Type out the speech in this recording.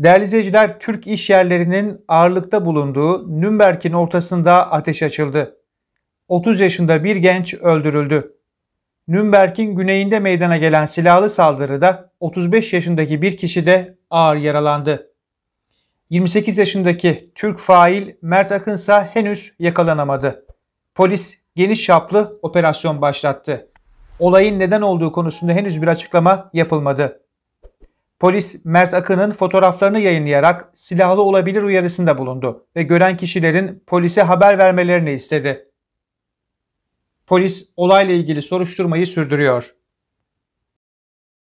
Değerli izleyiciler, Türk iş yerlerinin ağırlıkta bulunduğu Nürnberg'in ortasında ateş açıldı. 30 yaşında bir genç öldürüldü. Nürnberg'in güneyinde meydana gelen silahlı saldırıda 35 yaşındaki bir kişi de ağır yaralandı. 28 yaşındaki Türk fail Mert Akınsa henüz yakalanamadı. Polis geniş çaplı operasyon başlattı. Olayın neden olduğu konusunda henüz bir açıklama yapılmadı. Polis Mert Akın'ın fotoğraflarını yayınlayarak silahlı olabilir uyarısında bulundu ve gören kişilerin polise haber vermelerini istedi. Polis olayla ilgili soruşturmayı sürdürüyor.